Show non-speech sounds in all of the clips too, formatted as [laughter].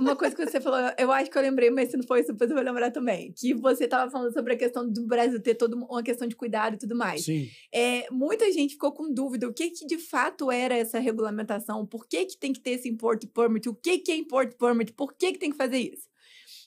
Uma coisa que você falou, eu acho que eu lembrei, mas se não foi isso, depois eu vou lembrar também. Que você estava falando sobre a questão do Brasil ter toda uma questão de cuidado e tudo mais. Sim. É, muita gente ficou com dúvida o que, que de fato era essa regulamentação, por que, que tem que ter esse import permit, o que, que é import permit, por que, que tem que fazer isso.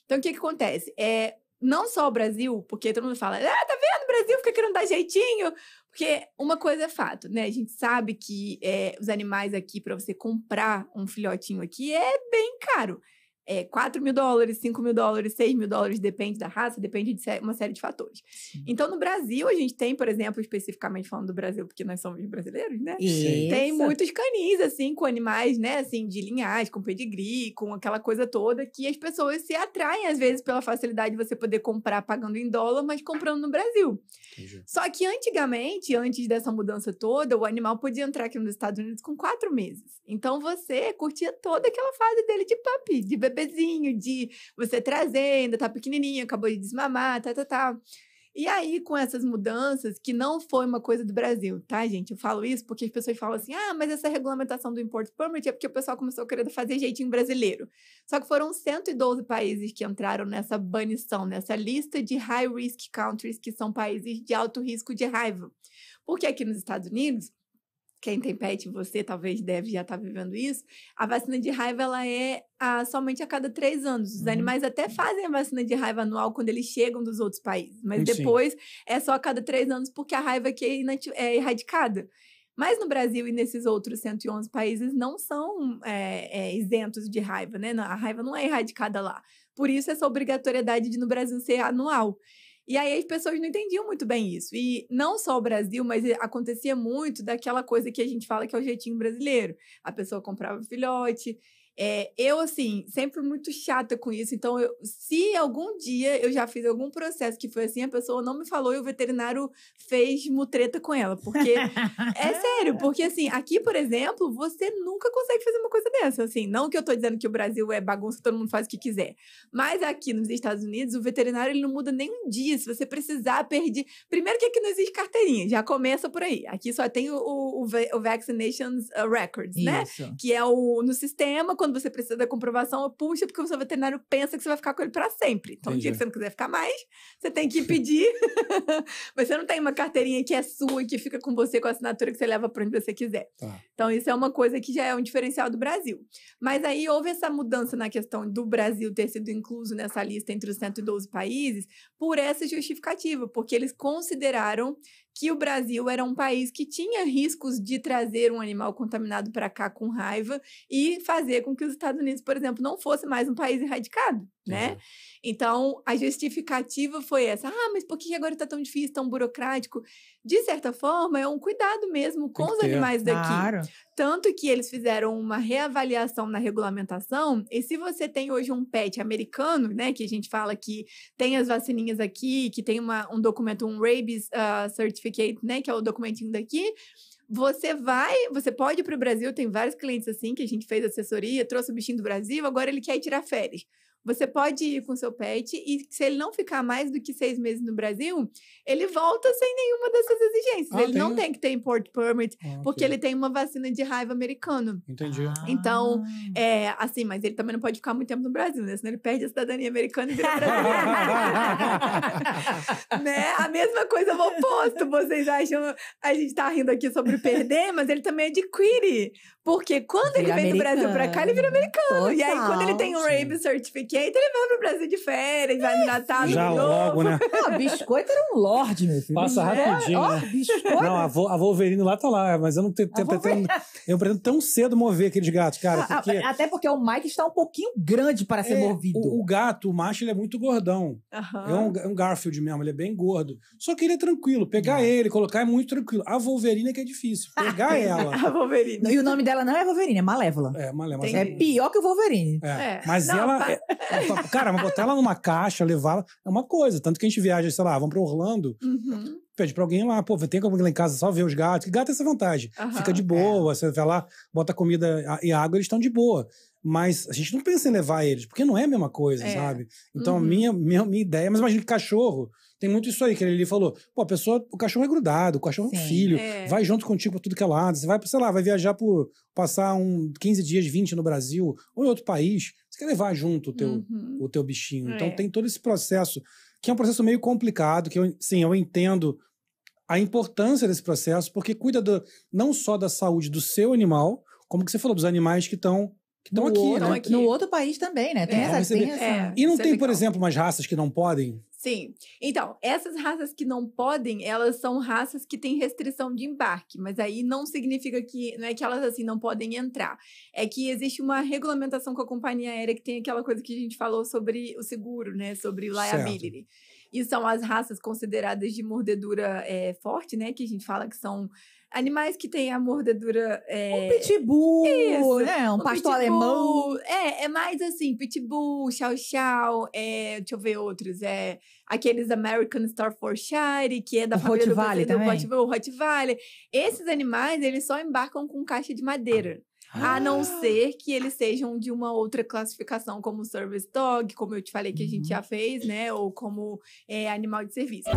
Então, o que, que acontece? É, não só o Brasil, porque todo mundo fala, ah, tá vendo, o Brasil fica querendo dar jeitinho. Porque uma coisa é fato, né? A gente sabe que é, os animais aqui, para você comprar um filhotinho aqui, é bem caro é, 4 mil dólares, 5 mil dólares, 6 mil dólares, depende da raça, depende de uma série de fatores. Sim. Então, no Brasil, a gente tem, por exemplo, especificamente falando do Brasil, porque nós somos brasileiros, né? Isso. Tem muitos canis, assim, com animais, né, assim, de linhagem, com pedigree, com aquela coisa toda, que as pessoas se atraem, às vezes, pela facilidade de você poder comprar pagando em dólar, mas comprando no Brasil. Entendi. Só que antigamente, antes dessa mudança toda, o animal podia entrar aqui nos Estados Unidos com quatro meses. Então, você curtia toda aquela fase dele de papi, de bebê bebezinho, de você trazendo, tá pequenininho, acabou de desmamar, tá, tá, tá. E aí, com essas mudanças, que não foi uma coisa do Brasil, tá, gente? Eu falo isso porque as pessoas falam assim: ah, mas essa regulamentação do import permit é porque o pessoal começou querendo fazer jeitinho brasileiro. Só que foram 112 países que entraram nessa banição, nessa lista de high risk countries, que são países de alto risco de raiva. Porque aqui nos Estados Unidos, quem tem pet, você talvez deve já estar tá vivendo isso. A vacina de raiva ela é a, ah, somente a cada três anos. Os uhum. animais até fazem a vacina de raiva anual quando eles chegam dos outros países, mas depois é só a cada três anos porque a raiva aqui é, é erradicada. Mas no Brasil e nesses outros 111 países não são é, é, isentos de raiva, né? A raiva não é erradicada lá. Por isso, essa obrigatoriedade de no Brasil ser anual. E aí as pessoas não entendiam muito bem isso. E não só o Brasil, mas acontecia muito daquela coisa que a gente fala que é o jeitinho brasileiro. A pessoa comprava filhote é, eu, assim, sempre muito chata com isso. Então, eu, se algum dia eu já fiz algum processo que foi assim, a pessoa não me falou e o veterinário fez mutreta com ela. Porque. [laughs] é sério, porque assim, aqui, por exemplo, você nunca consegue fazer uma coisa dessa. Assim, não que eu tô dizendo que o Brasil é bagunça, todo mundo faz o que quiser. Mas aqui nos Estados Unidos, o veterinário ele não muda nem um dia. Se você precisar, perder. Primeiro que aqui não existe carteirinha, já começa por aí. Aqui só tem o, o, o Vaccinations uh, Records, né? Isso. Que é o, no sistema quando você precisa da comprovação, puxa, porque o seu veterinário pensa que você vai ficar com ele para sempre. Então, o dia que você não quiser ficar mais, você tem que [laughs] pedir. [laughs] Mas você não tem uma carteirinha que é sua e que fica com você com a assinatura que você leva para onde você quiser. Tá. Então, isso é uma coisa que já é um diferencial do Brasil. Mas aí houve essa mudança na questão do Brasil ter sido incluso nessa lista entre os 112 países por essa justificativa, porque eles consideraram que o Brasil era um país que tinha riscos de trazer um animal contaminado para cá com raiva e fazer com que os Estados Unidos, por exemplo, não fosse mais um país erradicado né? Exato. Então, a justificativa foi essa. Ah, mas por que agora está tão difícil, tão burocrático? De certa forma, é um cuidado mesmo com os animais daqui. Claro. Tanto que eles fizeram uma reavaliação na regulamentação. E se você tem hoje um pet americano, né, que a gente fala que tem as vacininhas aqui, que tem uma, um documento, um rabies uh, certificate, né, que é o documentinho daqui, você vai, você pode ir para o Brasil, tem vários clientes assim que a gente fez assessoria, trouxe o bichinho do Brasil, agora ele quer tirar férias. Você pode ir com seu pet e se ele não ficar mais do que seis meses no Brasil, ele volta sem nenhuma dessas exigências. Ah, ele tem... não tem que ter import permit, ah, porque okay. ele tem uma vacina de raiva americano. Entendi. Ah. Então, é, assim, mas ele também não pode ficar muito tempo no Brasil, né? Senão ele perde a cidadania americana e vira brasileiro. [laughs] né? A mesma coisa é o oposto. Vocês acham... A gente tá rindo aqui sobre perder, mas ele também adquire. É porque quando vira ele vem americano. do Brasil pra cá, ele vira americano. Total. E aí, quando ele tem o um rabies certificate, quê. ele vai pro Brasil de férias, vai no Natal, Já logo, né? Não, [laughs] ah, biscoito era um lorde, meu filho. Passa é, rapidinho, né? Não, a, vo, a Wolverine lá tá lá, mas eu não tenho... tempo pretendo, eu pretendo tão cedo mover aqueles gatos, cara. Ah, ah, porque... Até porque o Mike está um pouquinho grande para ser é, movido. O, o, gato, o macho, ele é muito gordão. É, um, é, um, Garfield mesmo, ele é bem gordo. Só que ele é tranquilo. Pegar ele, colocar é muito tranquilo. A Wolverine é que é difícil. Pegar [laughs] ela... a Wolverine. E o nome dela não é Wolverine, é Malévola. É, Malévola. É pior que o Wolverine. É. é. Mas não, ela... Pa... [laughs] Cara, mas botar ela numa caixa, levá-la, é uma coisa. Tanto que a gente viaja, sei lá, vamos pra Orlando, uhum. pede pra alguém lá, pô, tem alguém lá em casa só ver os gatos. Que gato é essa vantagem. Uhum, Fica de é. boa, é. você vai lá, bota comida e água, eles estão de boa mas a gente não pensa em levar eles, porque não é a mesma coisa, é. sabe? Então, uhum. a minha, minha, minha ideia, mas imagina que cachorro, tem muito isso aí, que ele falou, pô, a pessoa, o cachorro é grudado, o cachorro Sim, é um filho, é. vai junto contigo pra tudo que é lado, você vai, sei lá, vai viajar por, passar um 15 dias, 20 no Brasil, ou em outro país, você quer levar junto o teu, uhum. o teu bichinho. Então, é. Então, tem todo esse processo, que é um processo meio complicado, que eu, sim, eu entendo a importância desse processo, porque cuida do, não só da saúde do seu animal, como que você falou, dos animais que estão que estão aqui, outro, né? aqui, No outro país também, né? Tem, é, essa, tem essa... É, e não tem, legal. por exemplo, umas raças que não podem? Sim. Então, essas raças que não podem, elas são raças que têm restrição de embarque, mas aí não significa que não é que elas assim não podem entrar. É que existe uma regulamentação com a companhia aérea que tem aquela coisa que a gente falou sobre o seguro, né? Sobre liability. Certo. E são as raças consideradas de mordedura é, forte, né? Que a gente fala que são Animais que têm a mordedura. É... Um pitbull, Isso, né? Um, um pastor alemão. É, é mais assim, pitbull, chau chau, é, deixa eu ver outros. É, aqueles American Staffordshire, que é da o família Hot do, Valley o Hot Valley. Esses animais, eles só embarcam com caixa de madeira. A não ah! ser que eles sejam de uma outra classificação, como service dog, como eu te falei que a gente uhum. já fez, né? Ou como é, animal de serviço.